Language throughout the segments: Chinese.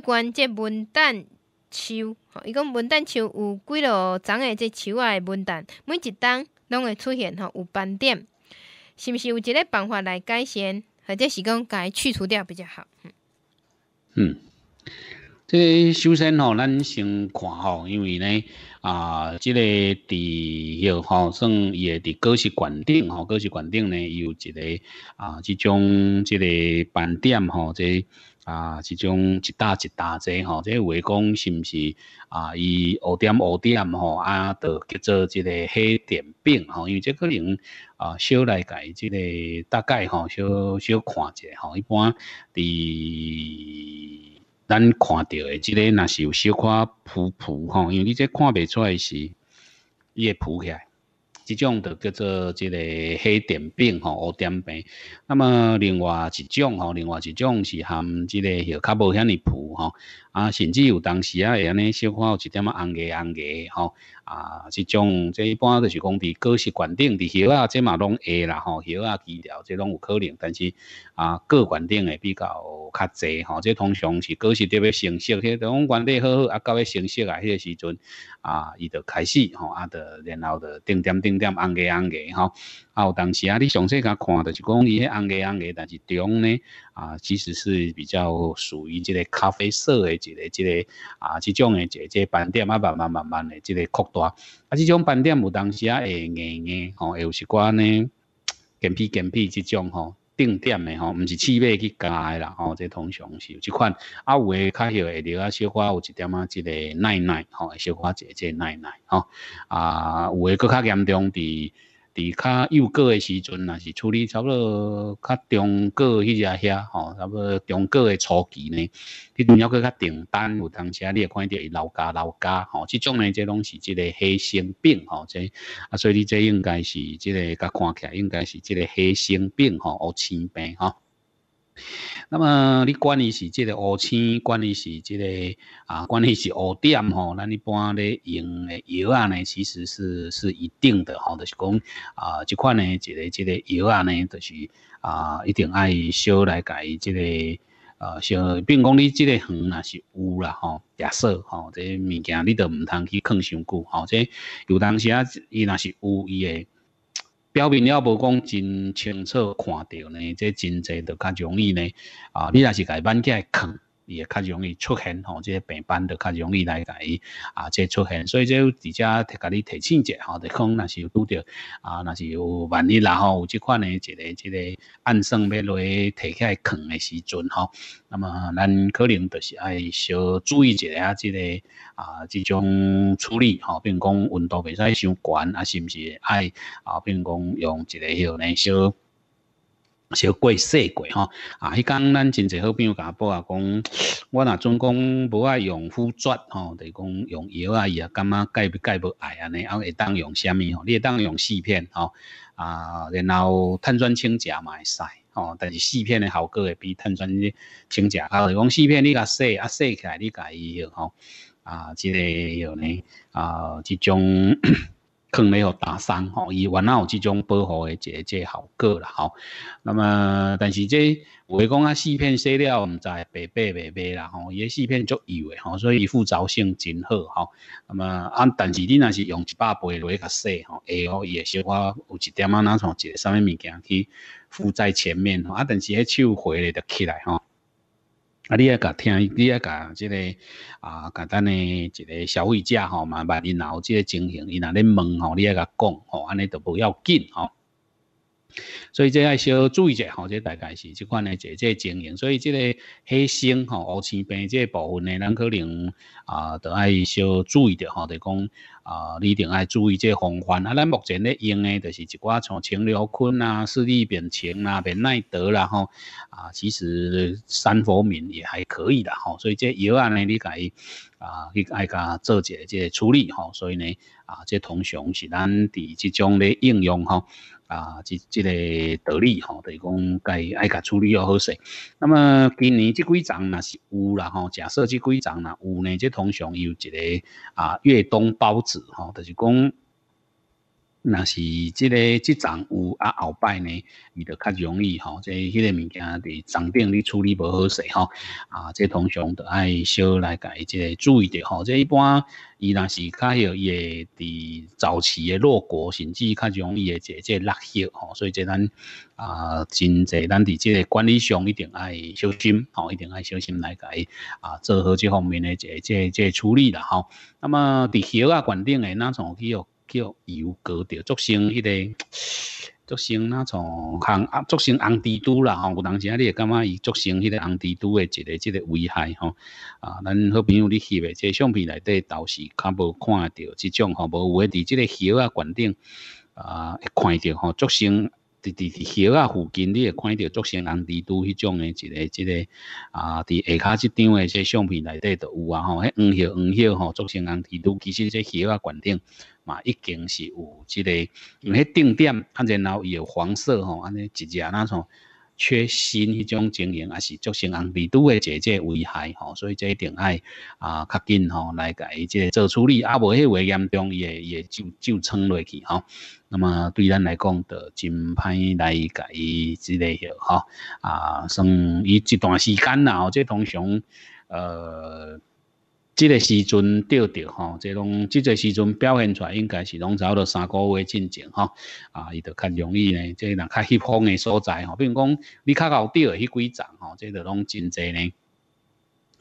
关这文蛋树，伊讲文旦树有几落丛的这树啊的文旦，每一冬拢会出现吼有斑点，是毋是有一个办法来改善，或者是讲该去除掉比较好？嗯，这首先吼，咱先看吼，因为呢啊，这个伫在吼算伊诶伫果实冠顶吼，果实冠顶呢有一个啊即种即个斑点吼这。啊，即种一大一大个吼，即话讲是毋是啊？伊乌点乌点吼，啊，叫做一个黑点病吼，因为即可能啊，小来改即个大概吼，小小看者吼，一般伫咱看着诶，即个若是有小可浮浮吼，因为你这看袂出来是，伊会浮起来。一种就叫做即个黑点病吼、黑点病。那么另外一种吼，另外一种是含即个许较无遐尼铺吼，啊，甚至有当时啊会安尼小看有一点仔红个、红个吼。啊，即种即一般就是讲伫个血管顶伫许啊，即嘛拢会啦吼，许啊治疗即拢有可能，但是啊，个血管顶比较较侪吼，即通常是个是特别成熟，迄种关系好好啊，到尾成熟啊，迄个时阵啊，伊着开始吼，啊着然后着定点定。点红个红个，吼，啊，有当时啊，你详细甲看，就是讲伊迄红个红个，但是中呢，啊，其实是比较属于即个咖啡色的，一个、一个啊，即种的即个斑点啊，慢慢、慢慢诶，即个扩大，啊，即种斑点有当时啊会硬硬，吼，会有习寡呢，健皮、健皮即种，吼。定点的吼，毋是随便去的啦吼，这通常是有即款。啊，有诶较许会留啊，小可有一点啊，即个耐耐吼，小可一个即个耐耐吼，啊有诶搁较严重伫。伫较幼个诶时阵，若是处理差不多较中个迄只遐吼，差不多中个诶初期呢，迄阵要搁较订单，有当时啊，你会看到伊老家老家吼，这种呢，即拢是即个黑星病吼，这啊，所以你即应该是即个较看起来应该是即个黑星病吼，乌青病哈。那么你管理是即个乌青，管理是这个啊，管理是五点吼，咱一般咧用的药啊呢，其实是是一定的吼，就是讲啊，即款呢，即个即个药啊呢，都是啊一定爱烧来改即个啊，像如讲你即个鱼啦是有啦吼，野色吼，即物件你都毋通去放伤久吼，即有当时啊伊若是有伊个。表面了无讲真清楚看到呢，这真济都较容易呢。啊，你若是该挽起藏。也较容易出现吼、哦，这些病斑的较容易来甲伊啊，这出现，所以就直接提甲你提醒者吼，就讲若是有拄着啊，若是有万一然后有即款诶一个即个按算要落摕起来扛诶时阵吼、那么咱可能就是爱小注意一下即、个啊，即种处理吼、哦，并讲温度袂使伤悬啊，是毋是爱啊，并讲用一个迄个呢小。小鬼、细鬼，吼啊！迄工咱真侪好朋友甲我报啊，讲我若总讲无爱用敷贴，吼，就讲用药啊，伊啊，感觉解不解不爱安尼，啊，会当用啥物？吼，你会当用四片，吼啊，然后碳酸氢钾嘛会使，吼，但是四片的效果会比碳酸氢钾，较好。讲四片你甲洗啊洗起来，你甲伊吼啊，即个吼呢啊，即种。坑咧有打伤吼，伊原来有这种保护的这这效果啦吼。那么，但是这我讲啊，四片洗了唔在白白白白啦吼，伊四片足油的吼，所以附着性真好吼。那么啊，但是你若是用一倍白蕊甲洗吼，会哦，伊会小可有一点啊，哪从个啥物物件去附在前面吼，啊，但是迄手回的著起来吼。啊！你也甲听，你也甲即个啊简单诶一个消费者吼嘛，把伊脑即个情形，伊若咧问吼，你也甲讲吼，安尼都不要紧吼。所以这要小注意者吼，这大概是这款诶，一个经营。所以即个黑星吼、乌青病即部分诶，咱可能啊，都爱小注意点吼，得讲啊，你一定爱注意即防范。啊，咱目前咧用诶，就是一寡像青流坤啊、视力扁青啊、扁奈德啦吼啊，其实三佛敏也还可以啦吼。所以即药啊，呢你该。啊，去爱甲做一即这处理吼，所以呢，啊，这通常是咱伫即种咧应用吼，啊，即即个道理吼，著是讲该爱甲处理又好势。那么今年即几丛若是有啦吼，假设即几丛若有呢，即通常有一个啊粤东包子吼，就是讲。那是即个即层有啊，后摆呢，伊就较容易吼，即个迄个物件伫层顶你处理不好势吼，啊，即通常都爱小来改，即注意着吼，即一般伊若是较许会伫早期的落果，甚至较容易即即落叶吼，所以即咱啊，真侪咱伫即个管理上一定爱小心吼，一定爱小心来改啊，做好这方面诶即即即处理啦吼。那么伫叶啊，管顶诶，咱从去哦。叫油搞掉，造成迄个，造成那种，红，啊，造成红蜘蛛啦吼，有当时啊，你会感觉伊造成迄个红蜘蛛的一个，即个危害吼。啊，咱好朋友你翕的，这个相片内底倒是较无看着即种吼，无有的伫即个叶啊管顶啊，会看着吼，造成。伫伫伫溪啊附近，你会看到竹升人蜘蛛迄种诶，一个、一个啊，伫下骹即张诶即相片内底都有啊，吼，迄黄号、黄号吼，竹升人蜘蛛，其实即溪啊悬顶嘛，已经是有即个，因为定点，啊，然后伊有黄色吼，安尼一只那种。缺锌迄种情形，也是造成红病毒的这这危害吼，所以这一定爱啊，较紧吼来改这做处理，啊，无迄话严重伊会伊会就就撑落去吼。那么对咱来讲，着真歹来改之类个吼啊，算伊一段时间啦，这通常呃。即个时阵钓到吼，即拢即个时阵表现出来，应该是拢走落三个月进前吼，啊，伊就较容易呢。即个咱较翕风诶所在吼，比如讲，你较敖钓诶迄几丛吼，即个拢真侪呢，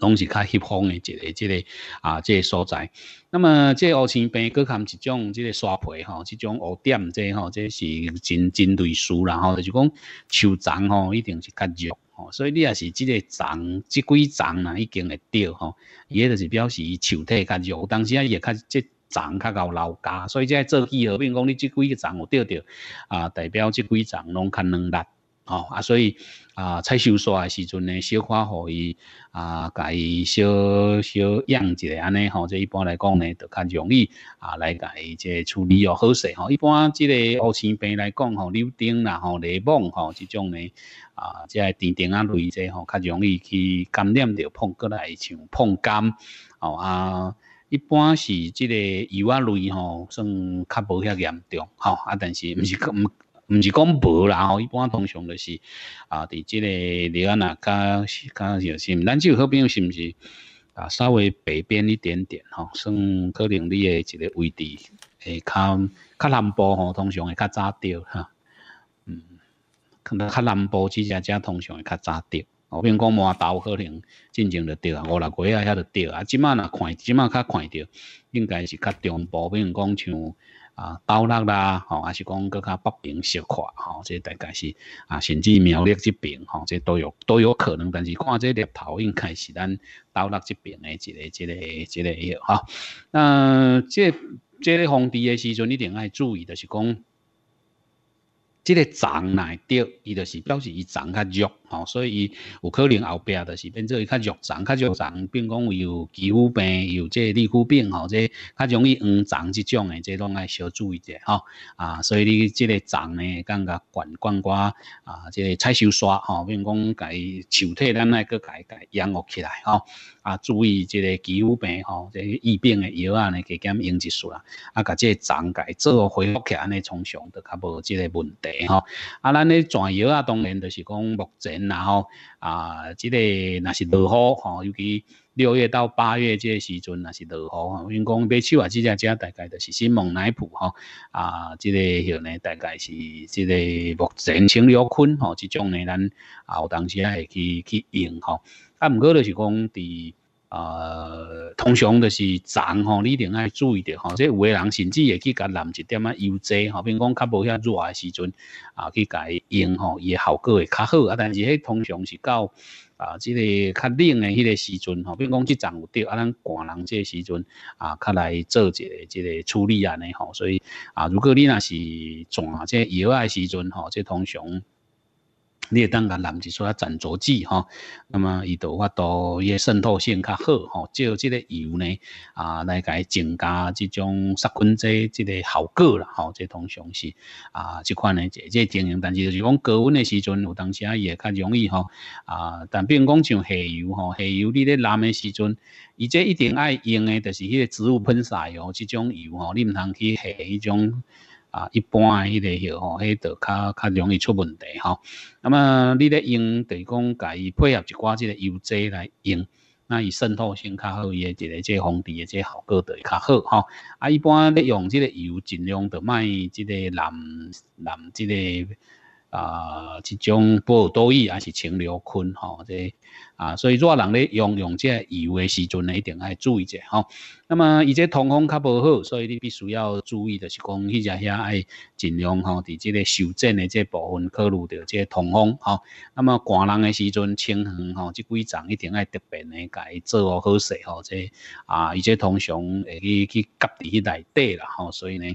拢是较翕风诶一个即个啊，即个所在。那么即个乌青病，佫含一种即个沙皮吼，即种乌点即吼，即是真真类似啦吼，就是讲，树桩吼一定是较弱。哦，所以你也是即个长，即几长啊，已经会掉吼，伊迄就是表示伊树体较弱，当时啊伊会较即长较够老化，所以即做记号，比如讲你即几个长有掉掉，啊，代表即几长拢较能力。哦啊，所以啊，菜收煞诶时阵呢，小可互伊啊，甲伊小小养一下安尼吼，即一般来讲呢，较容易啊来甲伊即处理哦好势吼。一般即个乌青病来讲吼，柳丁啦吼、雷蠓吼即种呢啊，即甜甜啊类即吼较容易去感染着碰过来，像碰柑哦啊。一般是即个油啊类吼算较无遐严重吼。啊，但是毋是毋。毋是讲无啦，吼，一般通常就是啊，伫即个你岸若较较就是，咱就好比是毋是啊，稍微北边一点点吼，算可能你诶一个位置，会较较南部吼，通常会较早着哈，嗯，可能较南部即只只通常会较早着。哦，并讲满头可能真正着钓啊，五六月啊遐着钓啊，即满若看，即满较看着，应该是较中部，并讲像。啊，倒落啦，吼，还是讲搁较北边小块，吼，这大概是啊，甚至苗栗这边，吼，这都有都有可能，但是看这个头应该是咱倒落这边的一个、一个、一个也个哈。那这这皇地的时阵，一定爱注意就是讲，这个长来对，伊就是表示伊长较弱。吼，所以伊有可能后壁就是变做伊较弱壮、较弱壮，并讲有皮肤病、有这皮肤病吼，这较容易黄长即种诶，这拢爱小注意者吼。啊，所以你即个长呢，刚刚管管管啊，即个菜手刷吼，并讲改手体，咱来搁改改养护起来吼。啊，注意即个皮肤病吼，即疫病诶药啊，呢加减用一束啦，啊，甲即个长改做恢复起来安尼通常都较无即个问题吼。啊，咱咧全药啊，当然就是讲目前。然后啊，即个若是落雨吼，尤其六月到八月即个时阵若是落雨吼。因讲买手啊，即只只大概著是新蒙奶普吼，啊，即个像呢大概是即个目前青鸟坤吼，即种呢咱啊有当时也会去去用吼，啊毋过就是讲伫。啊，通常就是脏吼，你一定爱注意着吼。所有个人甚至会去甲染一点仔油剂吼，比如讲较无遐热的时阵啊，去甲用吼，伊诶效果会较好啊。但是迄通常是到啊，这个较冷的迄个时阵吼，比如讲即阵有得啊，咱人即这时阵啊，较来做一即个处理啊，尼吼。所以啊，如果你若是热即药的时阵吼，即通常。你当甲蓝一束啊展着剂吼，那么伊就发到伊诶渗透性较好吼，借即个油呢啊来伊增加即种杀菌剂即个效果啦吼，即通常是啊即款呢，即经营，但是就是讲高温的时阵，有当时啊也较容易吼啊。但比如讲像下油吼，下油你咧冷的时阵，伊即一定爱用的，就是迄个植物喷洒油，即种油吼，你毋通去下迄种。啊，一般迄个吼，迄个较较容易出问题吼。那么你咧用，就是讲甲伊配合一挂即个油剂来用，那伊渗透性较好，伊一个即防治的即效果就得较好哈。啊，一般你用即个油，尽量着买即个蓝蓝即个啊，一种波尔多液还是清流菌吼，即啊，所以热人咧用用这即油的时阵，一定爱注意者吼。那么，伊这通风较不好，所以你必须要注意，的是讲迄只些爱尽量吼，伫这个修正的这部分，考虑到这通风吼。那么，寒人诶时阵，清风吼，这几层一定爱特别呢，家做好势吼，这啊，伊这通常会去去夹伫内底啦吼。所以呢，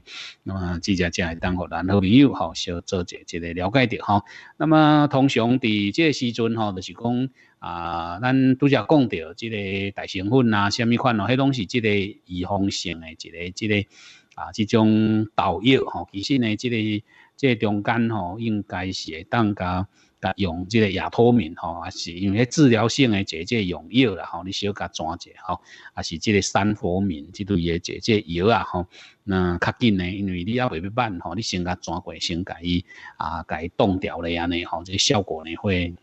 那么即只正会当互咱好朋友吼，小做一一个了解着吼。那么，通常伫这时阵吼，就是讲。啊，咱拄则讲着，即个大成分啊，虾物款咯，迄拢是即个预防性诶，即个即个啊，即种导药吼。其实呢，即个即个中间吼，应该是会当加甲用即个亚脱敏吼，啊，是为迄治疗性诶，即个用药啦吼。你甲加转者吼，啊，是即个三脱敏，即种药个药啊吼。那较紧呢，因为你还未要挽吼，你先甲转过先，甲伊啊，甲伊冻调咧安尼吼，即个效果呢会。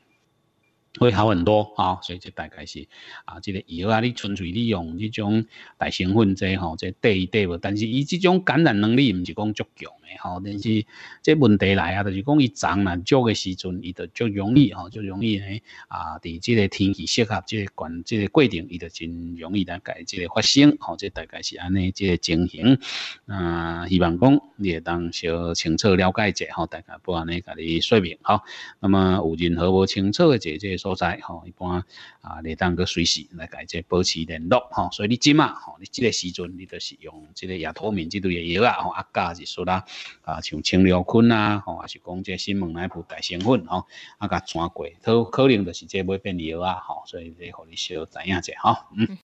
会好很多啊，所以这大概是啊，这个药啊，你纯粹利用这种大成分剂吼，这对一对无，但是伊这种感染能力唔是讲足强的吼，但是这问题来啊，就是讲伊长啦，长嘅时阵，伊就就容易吼，就容易呢啊，伫这个天气适合，这管这个过程，伊就真容易来改这个发生吼，这大概是安尼，这情形，嗯，希望讲你也当小清楚了解一下吼，大概不安呢给你说明吼。那么有任何无清楚者，姐姐。所在吼一般啊你当佫随时来改伊这保持联络吼所以你即嘛吼你即个时阵你着是用即个野土面即类的药啊吼啊甲一术啦啊像清尿菌啊吼抑是讲这新闻来补改成分吼啊甲转过可可能着是这买便药啊吼所以这互你小知影者吼嗯